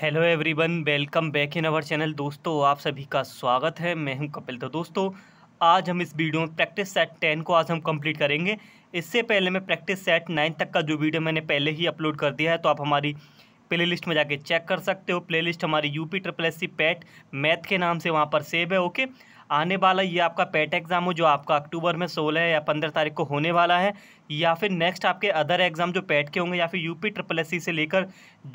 hello everyone welcome back in our channel दोस्तों आप सभी का स्वागत है मैं हूं कपिल तो दोस्तों आज हम इस वीडियो में प्रैक्टिस सेट टेन को आज हम कंप्लीट करेंगे इससे पहले मैं प्रैक्टिस सेट नाइन तक का जो वीडियो मैंने पहले ही अपलोड कर दिया है तो आप हमारी प्लेलिस्ट में जाके चेक कर सकते हो प्लेलिस्ट हमारी UP triple S C PET math के नाम से वहाँ पर सेव है ओके आने वाला ये आपका पैट एग्ज़ाम हो जो आपका अक्टूबर में सोलह या पंद्रह तारीख को होने वाला है या फिर नेक्स्ट आपके अदर एग्ज़ाम जो पैट के होंगे या फिर यूपी ट्रिपल एस सी से लेकर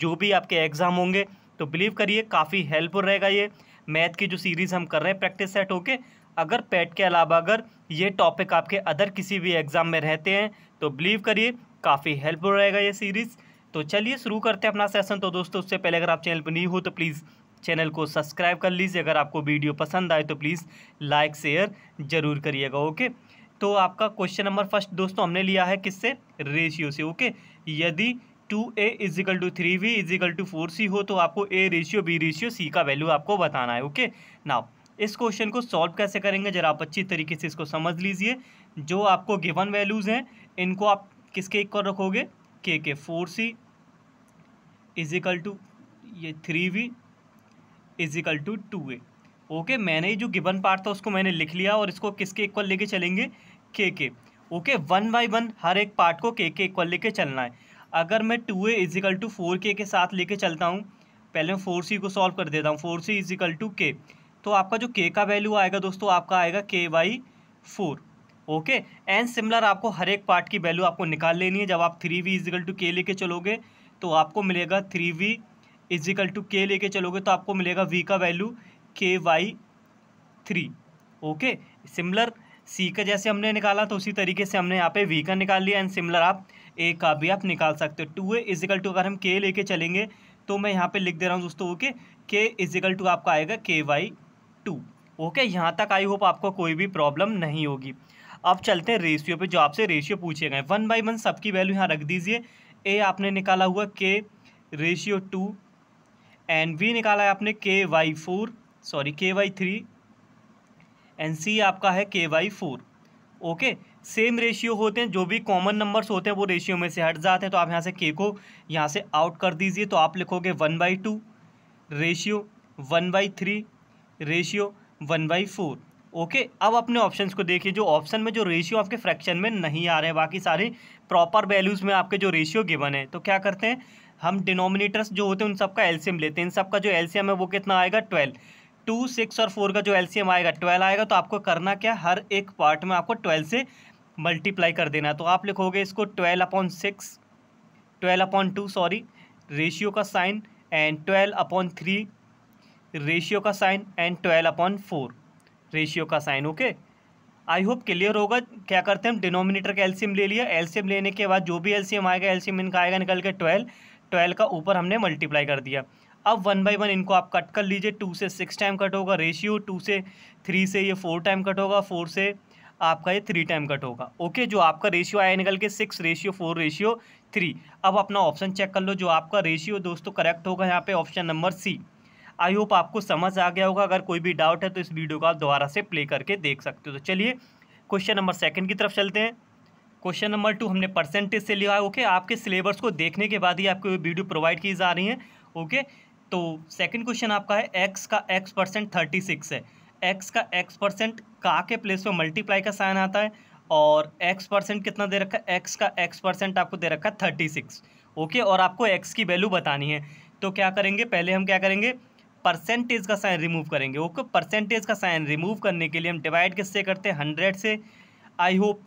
जो भी आपके एग्ज़ाम होंगे तो बिलीव करिए काफ़ी हेल्पफुल रहेगा ये मैथ की जो सीरीज़ हम कर रहे हैं प्रैक्टिस सेट होके अगर पैट के अलावा अगर ये टॉपिक आपके अदर किसी भी एग्ज़ाम में रहते हैं तो बिलीव करिए काफ़ी हेल्पफुल रहेगा ये सीरीज़ तो चलिए शुरू करते हैं अपना सेशन तो दोस्तों उससे पहले अगर आप चैनल पर नहीं हो तो प्लीज़ चैनल को सब्सक्राइब कर लीजिए अगर आपको वीडियो पसंद आए तो प्लीज़ लाइक शेयर ज़रूर करिएगा ओके तो आपका क्वेश्चन नंबर फर्स्ट दोस्तों हमने लिया है किससे रेशियो से ओके यदि two A equal to three B equal to four C हो तो आपको A ratio B ratio C का वैल्यू आपको बताना है ओके नाउ इस क्वेश्चन को सॉल्व कैसे करेंगे जरा आप अच्छी तरीके से इसको समझ लीजिए जो आपको गिवन वैल्यूज़ हैं इनको आप किसके इक्वल रखोगे के K four C equal to ये three B equal to two A okay मैंने जो गिबन पार्ट था उसको मैंने लिख लिया और इसको किसके इक्वल लेके चलेंगे के K okay one by one हर एक पार्ट को के के इक्वल लेके चलना है अगर मैं two A equal to four K के साथ लेके चलता हूँ पहले मैं फोर सी को सॉल्व कर देता हूँ फोर सी इजिकल टू के तो आपका जो के का वैल्यू आएगा दोस्तों आपका आएगा K by four okay and similar आपको हर एक पार्ट की वैल्यू आपको निकाल लेनी है जब आप थ्री वी इजिकल टू के लेके चलोगे तो आपको मिलेगा थ्री वी इजिकल टू के लेके चलोगे तो आपको मिलेगा वी का value K by three okay similar C का जैसे हमने निकाला तो उसी तरीके से हमने यहाँ पे वी का निकाल लिया एंड सिमिलर आप ए का भी आप निकाल सकते हो टू ए इजिकल टू अगर हम के लेके चलेंगे तो मैं यहाँ पे लिख दे रहा हूँ दोस्तों ओके के इजिकल टू आपका आएगा के वाई टू ओके यहाँ तक आई होप आपको कोई भी प्रॉब्लम नहीं होगी अब चलते हैं रेशियो पे जो आपसे रेशियो पूछे गए वन बाई वन सबकी वैल्यू यहाँ रख दीजिए ए आपने निकाला हुआ के रेशियो टू एंड बी निकाला है आपने K by four sorry K by three and C आपका है K by four okay same ratio होते हैं जो भी कॉमन नंबर्स होते हैं वो रेशियो में से हट जाते हैं तो आप यहाँ से के को यहाँ से आउट कर दीजिए तो आप लिखोगे one by two ratio one by three ratio one by four okay अब अपने ऑप्शंस को देखिए जो ऑप्शन में जो रेशियो आपके फ्रैक्शन में नहीं आ रहे हैं बाकी सारे प्रॉपर वैल्यूज़ में आपके जो रेशियो गिवन है तो क्या करते हैं हम डिनोमिनेटर्स जो होते हैं उन सबका एल्सियम लेते हैं इन सबका जो एल्सियम है वो कितना आएगा ट्वेल्व टू सिक्स और फोर का जो एल्सियम आएगा ट्वेल्व आएगा तो आपको करना क्या हर एक पार्ट में आपको ट्वेल्व से मल्टीप्लाई कर देना तो आप लिखोगे इसको twelve upon six twelve upon two sorry ratio का sign and twelve upon three ratio का sign and twelve upon four ratio का sign okay I hope clear होगा क्या करते हैं हम डिनोमिनेटर का एल्सियम ले लिया एल्सियम लेने के बाद जो भी एल्सियम आएगा एल्सियम इनका आएगा निकल के ट्वेल्व ट्वेल्व का ऊपर हमने मल्टीप्लाई कर दिया अब वन बाई वन इनको आप कट कर लीजिए टू से सिक्स टाइम कट होगा रेशियो टू से थ्री से ये फोर टाइम कट होगा फोर से आपका ये थ्री टाइम कट होगा ओके जो आपका रेशियो आया निकल के six ratio four ratio three अब अपना ऑप्शन चेक कर लो जो आपका रेशियो दोस्तों करेक्ट होगा यहाँ पे option number C I hope आपको समझ आ गया होगा अगर कोई भी डाउट है तो इस वीडियो को आप दोबारा से प्ले करके देख सकते हो तो चलिए क्वेश्चन नंबर सेकंड की तरफ चलते हैं क्वेश्चन नंबर टू हमने परसेंटेज से लिया है ओके आपके सिलेबस को देखने के बाद ही आपको वीडियो प्रोवाइड की जा रही है ओके तो सेकेंड क्वेश्चन आपका है एक्स का एक्स परसेंट थर्टी सिक्स है एक्स का एक्स परसेंट का के प्लेस में मल्टीप्लाई का साइन आता है और एक्स परसेंट कितना दे रखा है एक्स का एक्स परसेंट आपको दे रखा है थर्टी सिक्स ओके और आपको एक्स की वैल्यू बतानी है तो क्या करेंगे पहले हम क्या करेंगे परसेंटेज का साइन रिमूव करेंगे ओके परसेंटेज का साइन रिमूव करने के लिए हम डिवाइड किससे करते हैं हंड्रेड से आई होप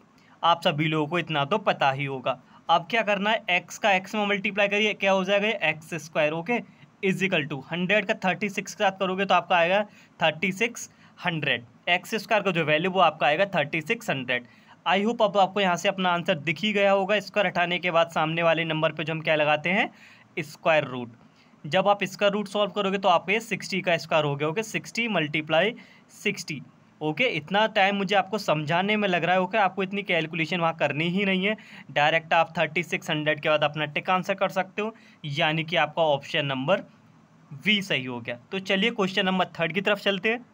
आप सभी लोगों को इतना तो पता ही होगा अब क्या करना है एक्स का एक्स में मल्टीप्लाई करिए क्या हो जाएगा X square okay equal to hundred का थर्टी सिक्स के साथ करोगे तो आपका आएगा thirty six hundred X square का जो वैल्यू वो आपका आएगा thirty six hundred I hope अब आपको यहाँ से अपना आंसर दिख ही गया होगा स्क्वायर हटाने के बाद सामने वाले नंबर पर जो हम क्या लगाते हैं स्क्वायर रूट जब आप इसका रूट सॉल्व करोगे तो आपको ये सिक्सटी का स्क्वायर हो गया okay sixty multiply sixty okay इतना टाइम मुझे आपको समझाने में लग रहा है ओके आपको इतनी कैलकुलेशन वहाँ करनी ही नहीं है डायरेक्ट आप थर्टी सिक्स हंड्रेड के बाद अपना टिक आंसर कर सकते हो यानी कि आपका ऑप्शन नंबर वी सही हो गया तो चलिए क्वेश्चन नंबर थर्ड की तरफ चलते हैं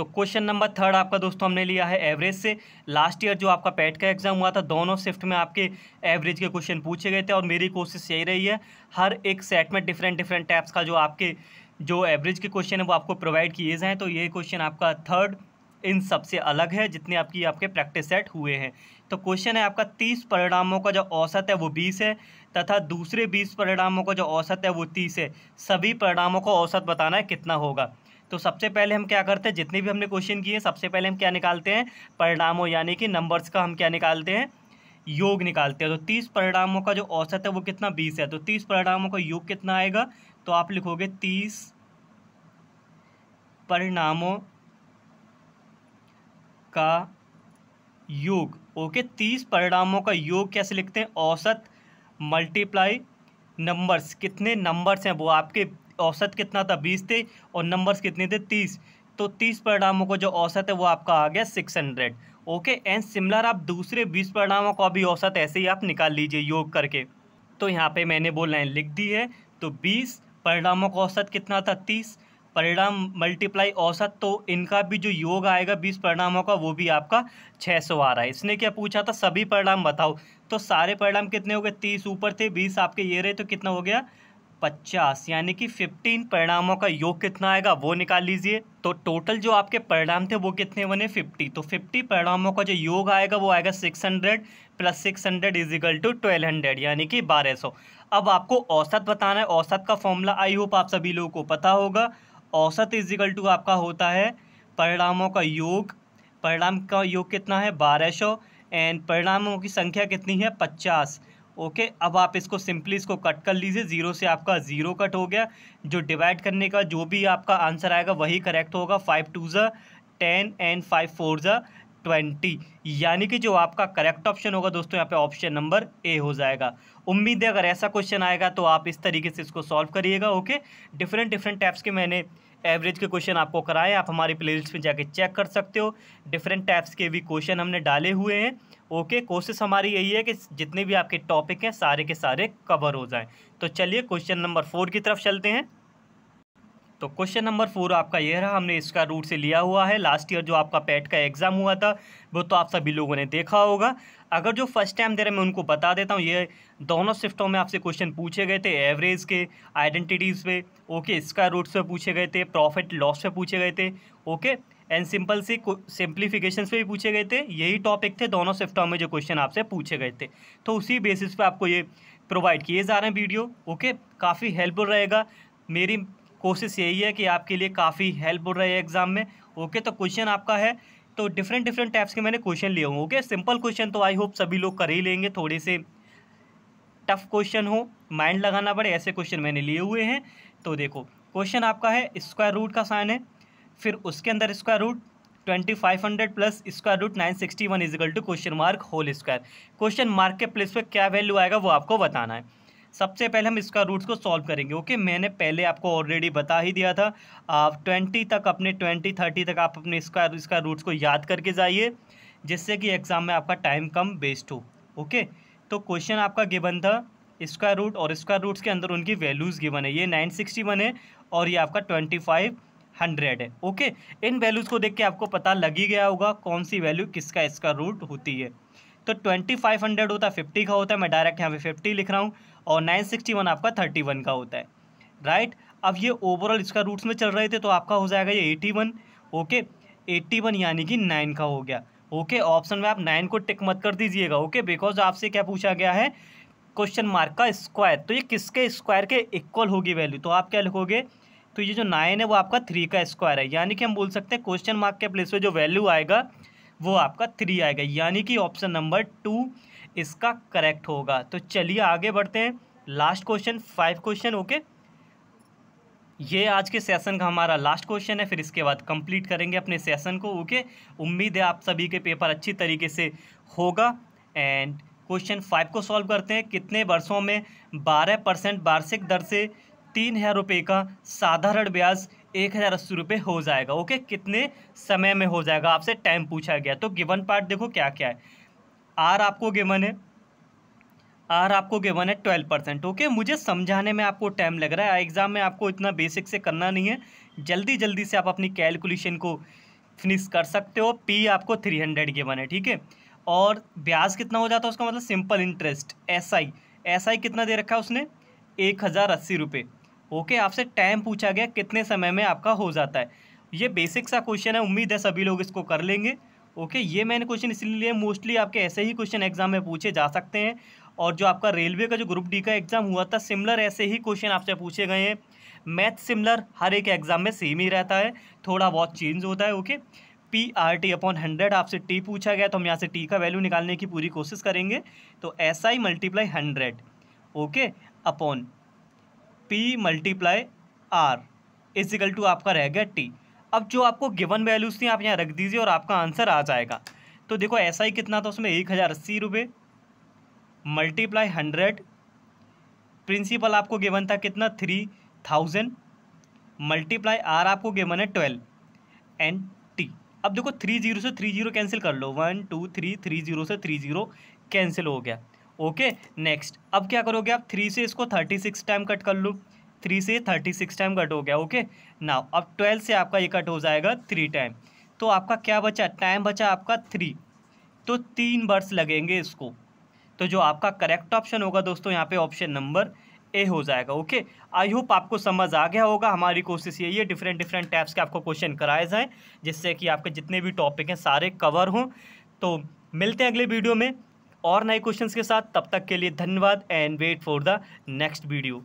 तो क्वेश्चन नंबर थर्ड आपका दोस्तों हमने लिया है एवरेज से लास्ट ईयर जो आपका पैट का एग्जाम हुआ था दोनों शिफ्ट में आपके एवरेज के क्वेश्चन पूछे गए थे और मेरी कोशिश यही रही है हर एक सेट में डिफरेंट डिफरेंट टाइप्स का जो आपके जो एवरेज के क्वेश्चन है वो आपको प्रोवाइड किए जाएँ तो ये क्वेश्चन आपका थर्ड इन सबसे अलग है जितने आपकी आपके प्रैक्टिस सेट हुए हैं तो क्वेश्चन है आपका तीस परिणामों का जो औसत है वो बीस है तथा दूसरे बीस परिणामों का जो औसत है वो तीस है सभी परिणामों का औसत बताना है कितना होगा तो सबसे पहले हम क्या करते हैं जितने भी हमने क्वेश्चन किए सबसे पहले हम क्या निकालते हैं परिणामों यानी कि नंबर्स का हम क्या निकालते हैं योग निकालते हैं तो तीस परिणामों का जो औसत है वो कितना बीस है तो तीस परिणामों का योग कितना आएगा तो आप लिखोगे तीस परिणामों का योग ओके तीस परिणामों का योग कैसे लिखते हैं औसत मल्टीप्लाई नंबर्स कितने नंबर्स हैं वो आपके औसत कितना था बीस थे और नंबर्स कितने थे तीस तो तीस परिणामों को जो औसत है वो आपका आ गया six hundred okay and similar आप दूसरे बीस परिणामों का भी औसत ऐसे ही आप निकाल लीजिए योग करके तो यहाँ पे मैंने वो लाइन लिख दी है तो बीस परिणामों का औसत कितना था तीस परिणाम मल्टीप्लाई औसत तो इनका भी जो योग आएगा बीस परिणामों का वो भी आपका छः सौ आ रहा है इसने क्या पूछा था सभी परिणाम बताओ तो सारे परिणाम कितने हो गए तीस ऊपर थे बीस आपके ये रहे तो कितना हो गया पचास यानी कि फिफ्टीन परिणामों का योग कितना आएगा वो निकाल लीजिए तो टोटल जो आपके परिणाम थे वो कितने बने फिफ्टी तो फिफ्टी परिणामों का जो योग आएगा वो आएगा six hundred plus six hundred equal to twelve hundred यानी कि बारह सौ अब आपको औसत बताना है औसत का फॉर्मूला आई होप आप सभी लोगों को पता होगा औसत इक्वल टू आपका होता है परिणामों का योग परिणाम का योग कितना है बारह सौ एंड परिणामों की संख्या कितनी है पचास ओके अब आप इसको सिंपली इसको कट कर लीजिए ज़ीरो से आपका ज़ीरो कट हो गया जो डिवाइड करने का जो भी आपका आंसर आएगा वही करेक्ट होगा five two are ten and five four are twenty यानी कि जो आपका करेक्ट ऑप्शन होगा दोस्तों यहाँ पे ऑप्शन नंबर ए हो जाएगा उम्मीद है अगर ऐसा क्वेश्चन आएगा तो आप इस तरीके से इसको सॉल्व करिएगा ओके डिफरेंट डिफरेंट टाइप्स के मैंने एवरेज के क्वेश्चन आपको कराएं आप हमारी प्लेलिस्ट में जाके चेक कर सकते हो डिफरेंट टाइप्स के भी क्वेश्चन हमने डाले हुए हैं ओके कोशिश हमारी यही है कि जितने भी आपके टॉपिक हैं सारे के सारे कवर हो जाएं तो चलिए क्वेश्चन नंबर फोर की तरफ चलते हैं तो क्वेश्चन नंबर फोर आपका यह रहा हमने इसका रूट से लिया हुआ है लास्ट ईयर जो आपका पैट का एग्ज़ाम हुआ था वो तो आप सभी लोगों ने देखा होगा अगर जो फर्स्ट टाइम दे रहे मैं उनको बता देता हूँ ये दोनों शिफ्टों में आपसे क्वेश्चन पूछे गए थे एवरेज के आइडेंटिटीज़ पे ओके स्क्वायर रूट्स पे पूछे गए थे प्रॉफिट लॉस पे पूछे गए थे ओके एंड सिंपल सी सिंप्लीफिकेशन पे भी पूछे गए थे यही टॉपिक थे दोनों शिफ्टों में जो क्वेश्चन आपसे पूछे गए थे तो उसी बेसिस पर आपको ये प्रोवाइड किए जा रहे हैं वीडियो ओके काफ़ी हेल्पफुल रहेगा मेरी कोशिश यही है कि आपके लिए काफ़ी हेल्पफुल रहे एग्ज़ाम में ओके तो क्वेश्चन आपका है तो डिफरेंट डिफरेंट टाइप्स के मैंने क्वेश्चन लिए होंगे ओके सिंपल क्वेश्चन तो आई होप सभी लोग कर ही लेंगे थोड़े से टफ क्वेश्चन हो माइंड लगाना पड़े ऐसे क्वेश्चन मैंने लिए हुए हैं तो देखो क्वेश्चन आपका है स्क्वायर रूट का साइन है फिर उसके अंदर square root twenty five hundred plus square root nine sixty one equal to question mark whole square question mark के प्लेस पर क्या वैल्यू आएगा वो आपको बताना है सबसे पहले हम इसका रूट्स को सॉल्व करेंगे ओके मैंने पहले आपको ऑलरेडी बता ही दिया था आप ट्वेंटी तक अपने ट्वेंटी थर्टी तक आप अपने इसका इसका रूट्स को याद करके जाइए जिससे कि एग्ज़ाम में आपका टाइम कम वेस्ट हो ओके तो क्वेश्चन आपका गिवन था स्क्वायर रूट और स्क्वायर रूट्स के अंदर उनकी वैल्यूज़ गिवन है ये नाइन सिक्सटी वन है और ये आपका ट्वेंटी फाइव हंड्रेड है ओके इन वैल्यूज़ को देख के आपको पता लग ही गया होगा कौन सी वैल्यू किसका इसका रूट होती है तो ट्वेंटी फाइव हंड्रेड होता है फिफ्टी का होता है मैं डायरेक्ट यहाँ पे फिफ्टी लिख रहा हूँ और नाइन सिक्सटी वन आपका थर्टी वन का होता है राइट अब ये ओवरऑल इसका रूट्स में चल रहे थे तो आपका हो जाएगा ये eighty one okay eighty one यानी कि नाइन का हो गया ओके ऑप्शन में आप नाइन को टिक मत कर दीजिएगा ओके बिकॉज आपसे क्या पूछा गया है क्वेश्चन मार्क का स्क्वायर तो ये किसके स्क्वायर के इक्वल होगी वैल्यू तो आप क्या लिखोगे तो ये जो नाइन है वो आपका थ्री का स्क्वायर है यानी कि हम बोल सकते हैं क्वेश्चन मार्क के प्लेस पे जो वैल्यू आएगा वो आपका थ्री आएगा यानी कि ऑप्शन नंबर टू इसका करेक्ट होगा तो चलिए आगे बढ़ते हैं last question five question okay ये आज के सेशन का हमारा लास्ट क्वेश्चन है फिर इसके बाद कंप्लीट करेंगे अपने सेशन को ओके उम्मीद है आप सभी के पेपर अच्छी तरीके से होगा एंड क्वेश्चन फाइव को सॉल्व करते हैं कितने वर्षों में बारह परसेंट वार्षिक दर से तीन हज़ार रुपये का साधारण ब्याज एक हज़ार अस्सी रुपये हो जाएगा ओके कितने समय में हो जाएगा आपसे टाइम पूछा गया तो गिवन पार्ट देखो क्या क्या है आर आपको गिवन है आर आपको गिवन है ट्वेल्व परसेंट ओके मुझे समझाने में आपको टाइम लग रहा है एग्ज़ाम में आपको इतना बेसिक से करना नहीं है जल्दी जल्दी से आप अपनी कैलकुलेशन को फिनिश कर सकते हो पी आपको थ्री हंड्रेड गिवन है ठीक है और ब्याज कितना हो जाता है उसका मतलब simple interest S I S I कितना दे रखा है उसने एक हज़ार अस्सी रुपये ओके आपसे टाइम पूछा गया कितने समय में आपका हो जाता है ये बेसिक सा क्वेश्चन है उम्मीद है सभी लोग इसको कर लेंगे ओके ये मैंने क्वेश्चन इसलिए मोस्टली आपके ऐसे ही क्वेश्चन एग्जाम में पूछे जा सकते हैं और जो आपका रेलवे का जो ग्रुप डी का एग्ज़ाम हुआ था सिमिलर ऐसे ही क्वेश्चन आपसे पूछे गए हैं मैथ सिमिलर हर एक एग्ज़ाम में सेम ही रहता है थोड़ा बहुत चेंज होता है okay P R T upon hundred आपसे टी पूछा गया तो हम यहाँ से टी का वैल्यू निकालने की पूरी कोशिश करेंगे तो ऐसा ही multiply hundred okay upon P multiply R equal to आपका रह गया टी अब जो आपको गिवन वैल्यूज़ थी आप यहाँ रख दीजिए और आपका आंसर आ जाएगा तो देखो ऐसा ही कितना था उसमें एक हज़ार अस्सी रुपये मल्टीप्लाई हंड्रेड प्रिंसिपल आपको गिवन था कितना थ्री थाउजेंड मल्टीप्लाई आर आपको गिवन है ट्वेल्व एन टी अब देखो थ्री जीरो से थ्री जीरो कैंसिल कर लो one two three three zero से थ्री जीरो कैंसिल हो गया ओके नेक्स्ट अब क्या करोगे आप थ्री से इसको थर्टी सिक्स टाइम कट कर लो थ्री से थर्टी सिक्स टाइम कट हो गया ओके नाउ अब ट्वेल्व से आपका ये कट हो जाएगा थ्री टाइम तो आपका क्या बचा टाइम बचा आपका थ्री तो तीन वर्ष लगेंगे इसको तो जो आपका करेक्ट ऑप्शन होगा दोस्तों यहाँ पे ऑप्शन नंबर ए हो जाएगा ओके आई होप आपको समझ आ गया होगा हमारी कोशिश यही है डिफरेंट डिफरेंट टाइप्स के आपको क्वेश्चन कराए जाएँ जिससे कि आपके जितने भी टॉपिक हैं सारे कवर हों तो मिलते हैं अगले वीडियो में और नए क्वेश्चंस के साथ तब तक के लिए धन्यवाद and wait for the next video